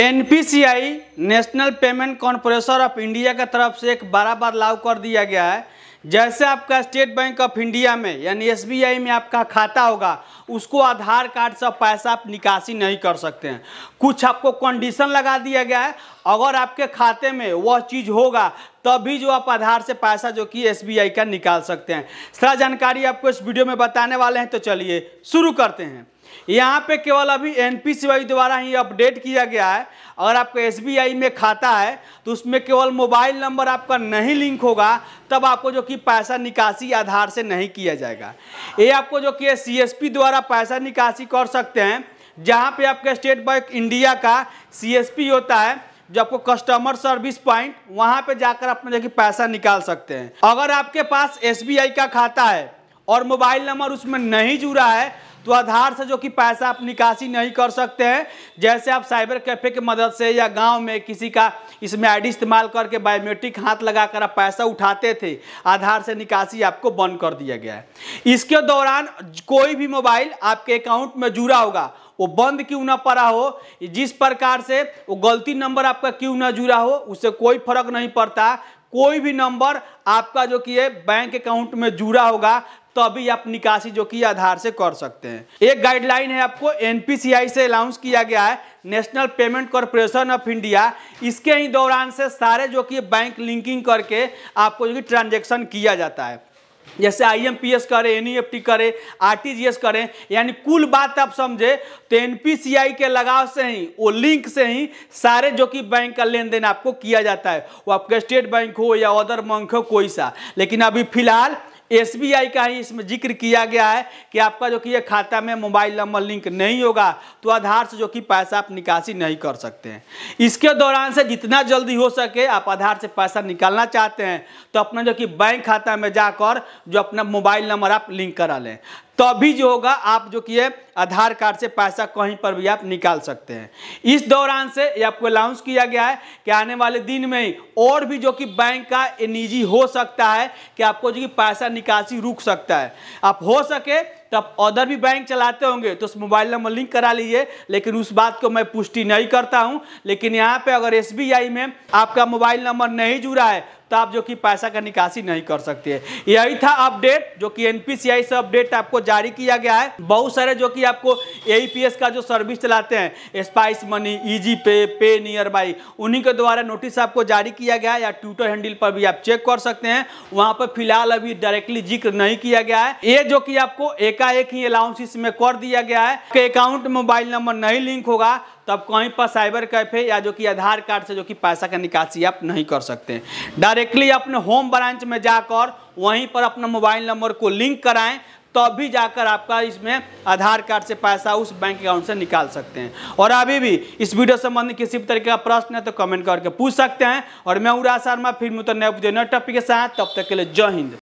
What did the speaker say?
NPCI national payment corporation of India की तरफ से एक बड़ा बदलाव कर दिया गया है जैसे आपका स्टेट बैंक ऑफ इंडिया में यानी एसबीआई में आपका खाता होगा उसको आधार कार्ड से पैसा आप निकासी नहीं कर सकते हैं कुछ आपको कंडीशन लगा दिया गया है अगर आपके खाते में वह चीज़ होगा तभी जो आप आधार से पैसा जो कि एसबीआई का निकाल सकते हैं सारा जानकारी आपको इस वीडियो में बताने वाले हैं तो चलिए शुरू करते हैं यहाँ पे केवल अभी एन पी द्वारा ही अपडेट किया गया है अगर आपका एस में खाता है तो उसमें केवल मोबाइल नंबर आपका नहीं लिंक होगा तब आपको जो कि पैसा निकासी आधार से नहीं किया जाएगा ये आपको जो कि सी द्वारा पैसा निकासी कर सकते हैं जहाँ पे आपका स्टेट बैंक इंडिया का सी होता है जो आपको कस्टमर सर्विस पॉइंट वहाँ पे जाकर अपना जो कि पैसा निकाल सकते हैं अगर आपके पास एस का खाता है और मोबाइल नंबर उसमें नहीं जुड़ा है तो आधार से जो कि पैसा आप निकासी नहीं कर सकते हैं जैसे आप साइबर कैफे की मदद से या गांव में किसी का इसमें आईडी इस्तेमाल करके बायोमेट्रिक हाथ लगाकर आप पैसा उठाते थे आधार से निकासी आपको बंद कर दिया गया है इसके दौरान कोई भी मोबाइल आपके अकाउंट में जुड़ा होगा वो बंद क्यों ना पड़ा हो जिस प्रकार से वो गलती नंबर आपका क्यों ना जुड़ा हो उससे कोई फर्क नहीं पड़ता कोई भी नंबर आपका जो कि है बैंक अकाउंट में जुड़ा होगा तो अभी आप निकासी जो कि आधार से कर सकते हैं एक गाइडलाइन है आपको एनपीसीआई से अलाउंस किया गया है national payment corporation of India इसके ही दौरान से सारे जो कि बैंक लिंकिंग करके आपको जो कि ट्रांजेक्शन किया जाता है जैसे आईएमपीएस करें एनईएफटी e करें आरटीजीएस करें यानी कुल बात आप समझे तो एनपीसीआई के लगाव से ही वो लिंक से ही सारे जो कि बैंक का लेन देन आपको किया जाता है वो आपका स्टेट बैंक हो या अदर बैंक हो कोई सा लेकिन अभी फिलहाल एसबीआई का ही इसमें जिक्र किया गया है कि आपका जो कि ये खाता में मोबाइल नंबर लिंक नहीं होगा तो आधार से जो कि पैसा आप निकासी नहीं कर सकते हैं इसके दौरान से जितना जल्दी हो सके आप आधार से पैसा निकालना चाहते हैं तो अपना जो कि बैंक खाता में जाकर जो अपना मोबाइल नंबर आप लिंक करा लें तो अभी जो होगा आप जो कि आधार कार्ड से पैसा कहीं पर भी आप निकाल सकते हैं इस दौरान से ये आपको अनाउंस किया गया है कि आने वाले दिन में ही और भी जो कि बैंक का निजी हो सकता है कि आपको जो कि पैसा निकासी रुक सकता है आप हो सके तो आप अदर भी बैंक चलाते होंगे तो उस मोबाइल नंबर लिंक करा लीजिए लेकिन उस बात को मैं पुष्टि नहीं करता हूँ लेकिन यहाँ पे अगर एस में आपका मोबाइल नंबर नहीं जुड़ा है तो आप जो कि पैसा का निकासी नहीं कर सकते हैं यही था अपडेट जो कि एनपीसीआई से अपडेट आपको जारी किया गया है बहुत सारे जो कि आपको एईपीएस का जो सर्विस चलाते हैं स्पाइस मनी इजी पे पे नियर बाई उन्हीं के द्वारा नोटिस आपको जारी किया गया है या ट्विटर हैंडल पर भी आप चेक कर सकते हैं वहां पर फिलहाल अभी डायरेक्टली जिक्र नहीं किया गया है ये जो कि आपको एक एकाएक ही अलाउंस इसमें कर दिया गया है कि अकाउंट मोबाइल नंबर नहीं लिंक होगा तब कहीं पर साइबर कैफे या जो कि आधार कार्ड से जो कि पैसा का निकासी आप नहीं कर सकते डायरेक्टली अपने होम ब्रांच में जाकर वहीं पर अपना मोबाइल नंबर को लिंक कराएं तब भी जाकर आपका इसमें आधार कार्ड से पैसा उस बैंक अकाउंट से निकाल सकते हैं और अभी भी इस वीडियो संबंधी किसी भी तरीके का प्रश्न है तो कमेंट करके पूछ सकते हैं और मैं उड़ा शर्मा फिर मुतर नए टॉपिक के साथ तब तक के लिए जय हिंद